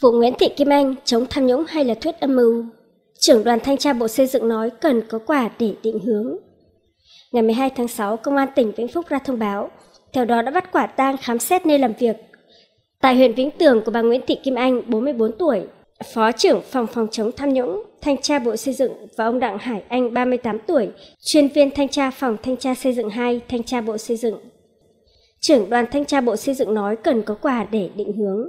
Vụ Nguyễn Thị Kim Anh chống tham nhũng hay là thuyết âm mưu? Trưởng đoàn thanh tra Bộ Xây dựng nói cần có quả để định hướng. Ngày 12 tháng 6, Công an tỉnh Vĩnh Phúc ra thông báo, theo đó đã bắt quả tang khám xét nơi làm việc. Tại huyện Vĩnh Tường của bà Nguyễn Thị Kim Anh, 44 tuổi, Phó trưởng Phòng Phòng chống tham nhũng, Thanh tra Bộ Xây dựng và ông Đặng Hải Anh, 38 tuổi, chuyên viên Thanh tra Phòng Thanh tra Xây dựng 2, Thanh tra Bộ Xây dựng. Trưởng đoàn Thanh tra Bộ Xây dựng nói cần có quà để định hướng.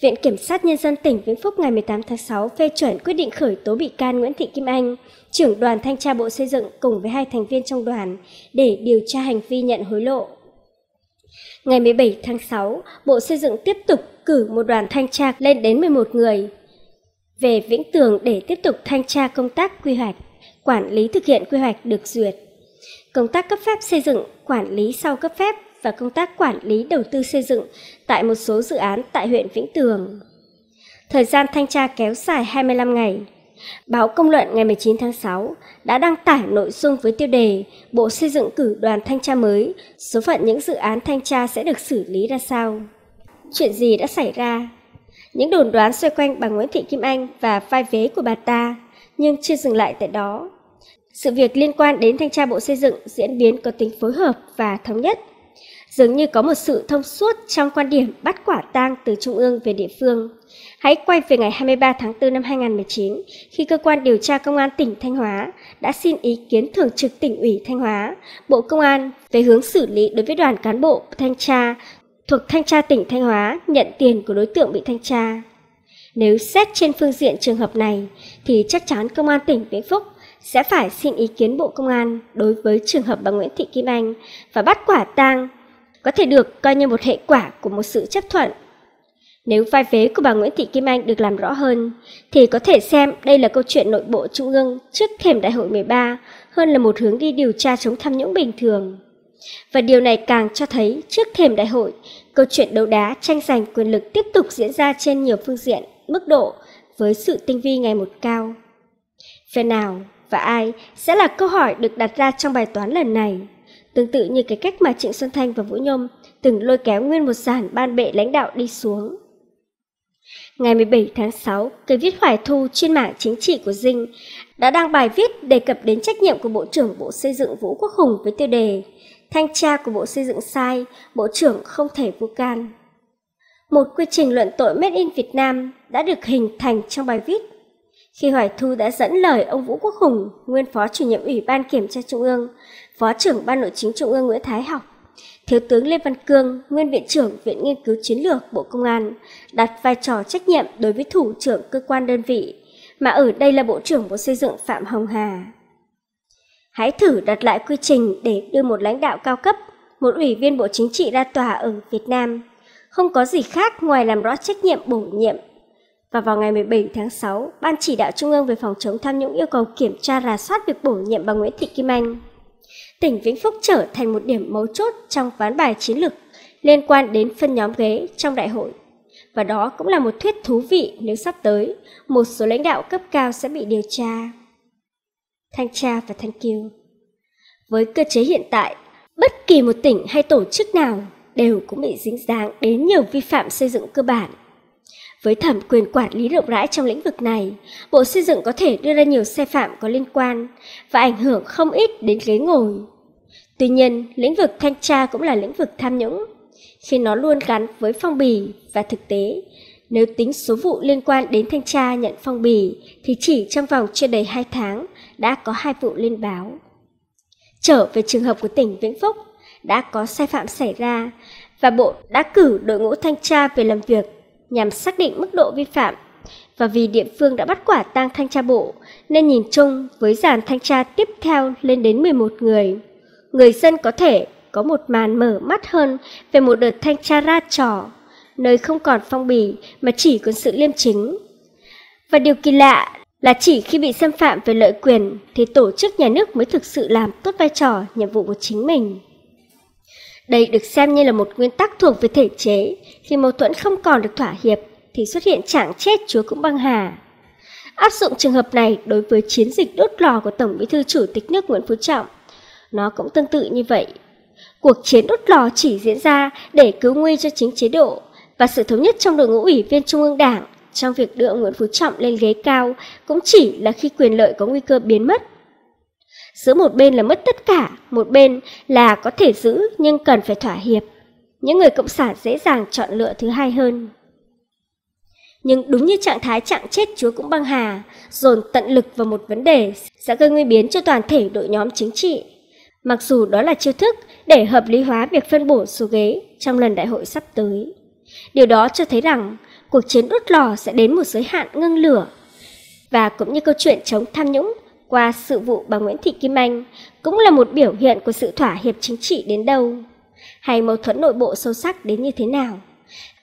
Viện Kiểm sát Nhân dân tỉnh Vĩnh Phúc ngày 18 tháng 6 phê chuẩn quyết định khởi tố bị can Nguyễn Thị Kim Anh, trưởng đoàn thanh tra Bộ Xây dựng cùng với hai thành viên trong đoàn để điều tra hành vi nhận hối lộ. Ngày 17 tháng 6, Bộ Xây dựng tiếp tục cử một đoàn thanh tra lên đến 11 người về Vĩnh Tường để tiếp tục thanh tra công tác quy hoạch, quản lý thực hiện quy hoạch được duyệt. Công tác cấp phép xây dựng, quản lý sau cấp phép và công tác quản lý đầu tư xây dựng tại một số dự án tại huyện Vĩnh Tường. Thời gian thanh tra kéo dài 25 ngày. Báo Công luận ngày 19 tháng 6 đã đăng tải nội dung với tiêu đề Bộ Xây dựng cử đoàn thanh tra mới, số phận những dự án thanh tra sẽ được xử lý ra sao? Chuyện gì đã xảy ra? Những đồn đoán xoay quanh bà Nguyễn Thị Kim Anh và vai vế của bà ta, nhưng chưa dừng lại tại đó. Sự việc liên quan đến thanh tra Bộ Xây dựng diễn biến có tính phối hợp và thống nhất dường như có một sự thông suốt trong quan điểm bắt quả tang từ trung ương về địa phương. Hãy quay về ngày 23 tháng 4 năm 2019, khi cơ quan điều tra công an tỉnh Thanh Hóa đã xin ý kiến thường trực tỉnh ủy Thanh Hóa, Bộ Công an về hướng xử lý đối với đoàn cán bộ thanh tra thuộc thanh tra tỉnh Thanh Hóa nhận tiền của đối tượng bị thanh tra. Nếu xét trên phương diện trường hợp này thì chắc chắn công an tỉnh Vĩnh Phúc sẽ phải xin ý kiến Bộ Công an đối với trường hợp bà Nguyễn Thị Kim Anh và bắt quả tang có thể được coi như một hệ quả của một sự chấp thuận. Nếu vai vế của bà Nguyễn Thị Kim Anh được làm rõ hơn, thì có thể xem đây là câu chuyện nội bộ trung ương trước thềm đại hội 13 hơn là một hướng đi điều tra chống tham nhũng bình thường. Và điều này càng cho thấy trước thềm đại hội, câu chuyện đấu đá tranh giành quyền lực tiếp tục diễn ra trên nhiều phương diện, mức độ với sự tinh vi ngày một cao. Phe nào và ai sẽ là câu hỏi được đặt ra trong bài toán lần này. Tương tự như cái cách mà Trịnh Xuân Thanh và Vũ Nhôm từng lôi kéo nguyên một sản ban bệ lãnh đạo đi xuống. Ngày 17 tháng 6, cây viết Hoài Thu trên mạng chính trị của Dinh đã đăng bài viết đề cập đến trách nhiệm của Bộ trưởng Bộ Xây dựng Vũ Quốc Hùng với tiêu đề Thanh tra của Bộ Xây dựng sai, Bộ trưởng không thể vô can. Một quy trình luận tội Made in Việt Nam đã được hình thành trong bài viết khi Hoài Thu đã dẫn lời ông Vũ Quốc Hùng, nguyên phó chủ nhiệm Ủy ban Kiểm tra Trung ương, phó trưởng Ban Nội chính Trung ương Nguyễn Thái Học, Thiếu tướng Lê Văn Cương, nguyên viện trưởng Viện Nghiên cứu Chiến lược Bộ Công an, đặt vai trò trách nhiệm đối với thủ trưởng cơ quan đơn vị, mà ở đây là Bộ trưởng Bộ Xây dựng Phạm Hồng Hà. Hãy thử đặt lại quy trình để đưa một lãnh đạo cao cấp, một ủy viên Bộ Chính trị ra tòa ở Việt Nam. Không có gì khác ngoài làm rõ trách nhiệm bổ nhiệm và vào ngày 17 tháng 6, Ban chỉ đạo Trung ương về phòng chống tham nhũng yêu cầu kiểm tra rà soát việc bổ nhiệm bà Nguyễn Thị Kim Anh. Tỉnh Vĩnh Phúc trở thành một điểm mấu chốt trong ván bài chiến lược liên quan đến phân nhóm ghế trong đại hội. Và đó cũng là một thuyết thú vị nếu sắp tới, một số lãnh đạo cấp cao sẽ bị điều tra. Thanh tra và thanh kiêu Với cơ chế hiện tại, bất kỳ một tỉnh hay tổ chức nào đều cũng bị dính dáng đến nhiều vi phạm xây dựng cơ bản với thẩm quyền quản lý rộng rãi trong lĩnh vực này, Bộ Xây dựng có thể đưa ra nhiều sai phạm có liên quan và ảnh hưởng không ít đến ghế ngồi. Tuy nhiên, lĩnh vực thanh tra cũng là lĩnh vực tham nhũng, khi nó luôn gắn với phong bì và thực tế. Nếu tính số vụ liên quan đến thanh tra nhận phong bì thì chỉ trong vòng chưa đầy 2 tháng đã có hai vụ lên báo. Trở về trường hợp của tỉnh Vĩnh Phúc, đã có sai phạm xảy ra và bộ đã cử đội ngũ thanh tra về làm việc nhằm xác định mức độ vi phạm. Và vì địa phương đã bắt quả tang thanh tra bộ, nên nhìn chung với dàn thanh tra tiếp theo lên đến 11 người. Người dân có thể có một màn mở mắt hơn về một đợt thanh tra ra trò, nơi không còn phong bì mà chỉ có sự liêm chính. Và điều kỳ lạ là chỉ khi bị xâm phạm về lợi quyền thì tổ chức nhà nước mới thực sự làm tốt vai trò nhiệm vụ của chính mình. Đây được xem như là một nguyên tắc thuộc về thể chế, khi mâu thuẫn không còn được thỏa hiệp thì xuất hiện trạng chết chúa cũng băng hà. Áp dụng trường hợp này đối với chiến dịch đốt lò của Tổng Bí thư Chủ tịch nước Nguyễn Phú Trọng, nó cũng tương tự như vậy. Cuộc chiến đốt lò chỉ diễn ra để cứu nguy cho chính chế độ và sự thống nhất trong đội ngũ ủy viên Trung ương Đảng trong việc đưa Nguyễn Phú Trọng lên ghế cao cũng chỉ là khi quyền lợi có nguy cơ biến mất Giữa một bên là mất tất cả, một bên là có thể giữ nhưng cần phải thỏa hiệp. Những người cộng sản dễ dàng chọn lựa thứ hai hơn. Nhưng đúng như trạng thái trạng chết chúa cũng băng hà, dồn tận lực vào một vấn đề sẽ gây nguy biến cho toàn thể đội nhóm chính trị. Mặc dù đó là chiêu thức để hợp lý hóa việc phân bổ số ghế trong lần đại hội sắp tới. Điều đó cho thấy rằng cuộc chiến đốt lò sẽ đến một giới hạn ngưng lửa. Và cũng như câu chuyện chống tham nhũng qua sự vụ bà Nguyễn Thị Kim Anh cũng là một biểu hiện của sự thỏa hiệp chính trị đến đâu, hay mâu thuẫn nội bộ sâu sắc đến như thế nào,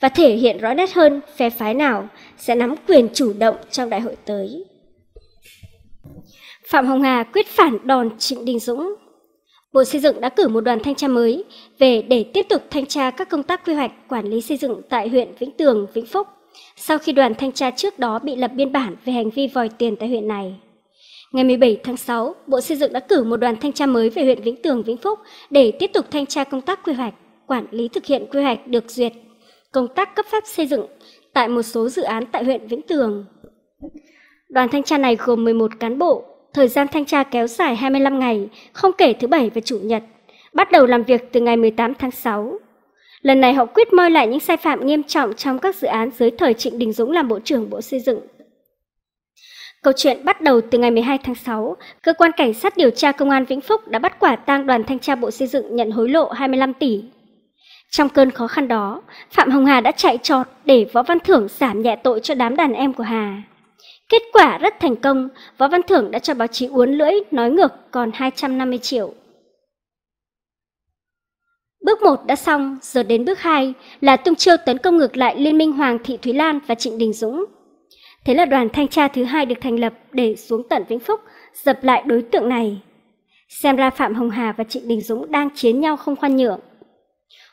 và thể hiện rõ nét hơn phe phái nào sẽ nắm quyền chủ động trong đại hội tới. Phạm Hồng Hà quyết phản đòn Trịnh Đình Dũng Bộ Xây dựng đã cử một đoàn thanh tra mới về để tiếp tục thanh tra các công tác quy hoạch quản lý xây dựng tại huyện Vĩnh Tường, Vĩnh Phúc, sau khi đoàn thanh tra trước đó bị lập biên bản về hành vi vòi tiền tại huyện này. Ngày 17 tháng 6, Bộ Xây dựng đã cử một đoàn thanh tra mới về huyện Vĩnh Tường, Vĩnh Phúc để tiếp tục thanh tra công tác quy hoạch, quản lý thực hiện quy hoạch được duyệt, công tác cấp phép xây dựng tại một số dự án tại huyện Vĩnh Tường. Đoàn thanh tra này gồm 11 cán bộ, thời gian thanh tra kéo dài 25 ngày, không kể thứ Bảy và Chủ nhật, bắt đầu làm việc từ ngày 18 tháng 6. Lần này họ quyết moi lại những sai phạm nghiêm trọng trong các dự án dưới thời Trịnh Đình Dũng làm Bộ trưởng Bộ Xây dựng Câu chuyện bắt đầu từ ngày 12 tháng 6, cơ quan cảnh sát điều tra công an Vĩnh Phúc đã bắt quả tang đoàn thanh tra Bộ Xây dựng nhận hối lộ 25 tỷ. Trong cơn khó khăn đó, Phạm Hồng Hà đã chạy trọt để Võ Văn Thưởng giảm nhẹ tội cho đám đàn em của Hà. Kết quả rất thành công, Võ Văn Thưởng đã cho báo chí uốn lưỡi nói ngược còn 250 triệu. Bước 1 đã xong, giờ đến bước 2 là tung chiêu tấn công ngược lại Liên minh Hoàng Thị Thúy Lan và Trịnh Đình Dũng Thế là đoàn thanh tra thứ hai được thành lập để xuống tận Vĩnh Phúc, dập lại đối tượng này. Xem ra Phạm Hồng Hà và Trịnh Đình Dũng đang chiến nhau không khoan nhượng.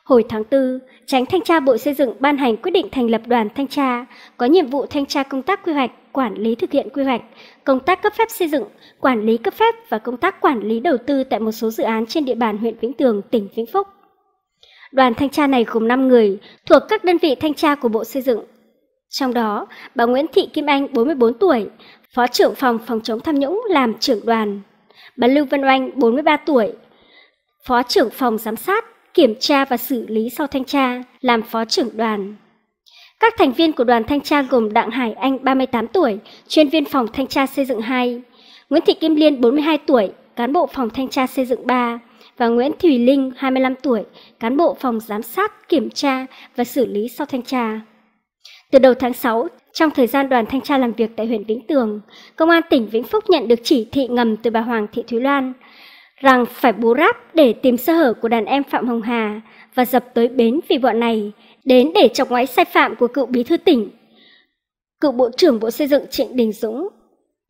Hồi tháng 4, tránh thanh tra Bộ Xây dựng ban hành quyết định thành lập đoàn thanh tra, có nhiệm vụ thanh tra công tác quy hoạch, quản lý thực hiện quy hoạch, công tác cấp phép xây dựng, quản lý cấp phép và công tác quản lý đầu tư tại một số dự án trên địa bàn huyện Vĩnh Tường, tỉnh Vĩnh Phúc. Đoàn thanh tra này gồm 5 người, thuộc các đơn vị thanh tra của Bộ Xây dựng, trong đó, bà Nguyễn Thị Kim Anh 44 tuổi, Phó trưởng phòng phòng chống tham nhũng làm trưởng đoàn. Bà Lưu Văn Oanh 43 tuổi, Phó trưởng phòng giám sát, kiểm tra và xử lý sau thanh tra làm phó trưởng đoàn. Các thành viên của đoàn thanh tra gồm Đặng Hải Anh 38 tuổi, chuyên viên phòng thanh tra xây dựng 2, Nguyễn Thị Kim Liên 42 tuổi, cán bộ phòng thanh tra xây dựng 3 và Nguyễn Thùy Linh 25 tuổi, cán bộ phòng giám sát, kiểm tra và xử lý sau thanh tra. Từ đầu tháng 6, trong thời gian đoàn thanh tra làm việc tại huyện Vĩnh Tường, Công an tỉnh Vĩnh Phúc nhận được chỉ thị ngầm từ bà Hoàng Thị Thúy Loan rằng phải bù ráp để tìm sơ hở của đàn em Phạm Hồng Hà và dập tới bến vì bọn này đến để chọc ngoáy sai phạm của cựu bí thư tỉnh, cựu Bộ trưởng Bộ Xây dựng Trịnh Đình Dũng.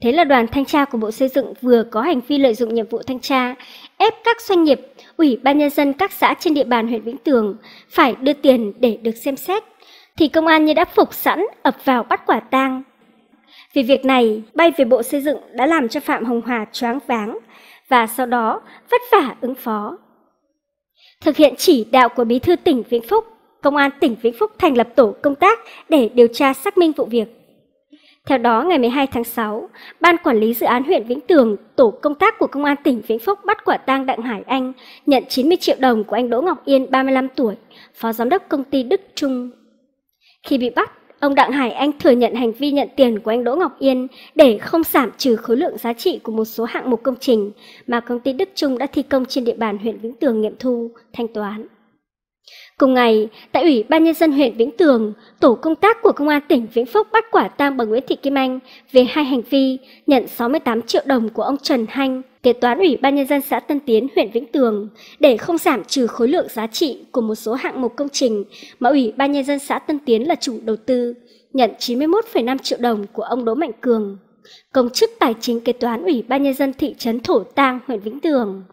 Thế là đoàn thanh tra của Bộ Xây dựng vừa có hành vi lợi dụng nhiệm vụ thanh tra, ép các doanh nghiệp, ủy ban nhân dân các xã trên địa bàn huyện Vĩnh Tường phải đưa tiền để được xem xét thì công an như đã phục sẵn ập vào bắt quả tang. Vì việc này, bay về Bộ Xây dựng đã làm cho Phạm Hồng Hòa choáng váng và sau đó vất vả ứng phó. Thực hiện chỉ đạo của Bí thư tỉnh Vĩnh Phúc, Công an tỉnh Vĩnh Phúc thành lập tổ công tác để điều tra xác minh vụ việc. Theo đó, ngày 12 tháng 6, Ban Quản lý Dự án huyện Vĩnh Tường, tổ công tác của Công an tỉnh Vĩnh Phúc bắt quả tang Đặng Hải Anh, nhận 90 triệu đồng của anh Đỗ Ngọc Yên, 35 tuổi, Phó Giám đốc Công ty Đức Trung khi bị bắt, ông Đặng Hải Anh thừa nhận hành vi nhận tiền của anh Đỗ Ngọc Yên để không giảm trừ khối lượng giá trị của một số hạng mục công trình mà công ty Đức Trung đã thi công trên địa bàn huyện Vĩnh Tường nghiệm thu, thanh toán. Cùng ngày, tại Ủy ban Nhân dân huyện Vĩnh Tường, tổ công tác của Công an tỉnh Vĩnh Phúc bắt quả tang bà Nguyễn Thị Kim Anh về hai hành vi nhận 68 triệu đồng của ông Trần Hanh, kế toán Ủy ban Nhân dân xã Tân Tiến, huyện Vĩnh Tường để không giảm trừ khối lượng giá trị của một số hạng mục công trình mà Ủy ban Nhân dân xã Tân Tiến là chủ đầu tư, nhận 91,5 triệu đồng của ông Đỗ Mạnh Cường, công chức tài chính kế toán Ủy ban Nhân dân thị trấn Thổ Tang, huyện Vĩnh Tường.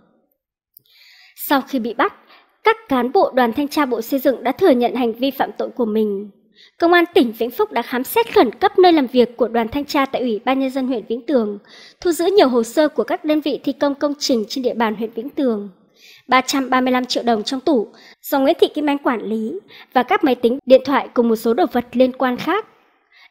Sau khi bị bắt, các cán bộ đoàn thanh tra Bộ Xây dựng đã thừa nhận hành vi phạm tội của mình. Công an tỉnh Vĩnh Phúc đã khám xét khẩn cấp nơi làm việc của đoàn thanh tra tại Ủy ban Nhân dân huyện Vĩnh Tường, thu giữ nhiều hồ sơ của các đơn vị thi công công trình trên địa bàn huyện Vĩnh Tường. 335 triệu đồng trong tủ do Nguyễn Thị Kim Anh quản lý và các máy tính, điện thoại cùng một số đồ vật liên quan khác.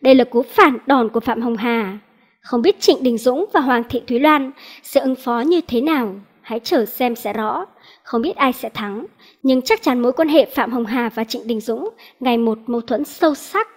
Đây là cú phản đòn của Phạm Hồng Hà. Không biết Trịnh Đình Dũng và Hoàng Thị Thúy Loan sẽ ứng phó như thế nào, hãy chờ xem sẽ rõ không biết ai sẽ thắng, nhưng chắc chắn mối quan hệ Phạm Hồng Hà và Trịnh Đình Dũng ngày một mâu thuẫn sâu sắc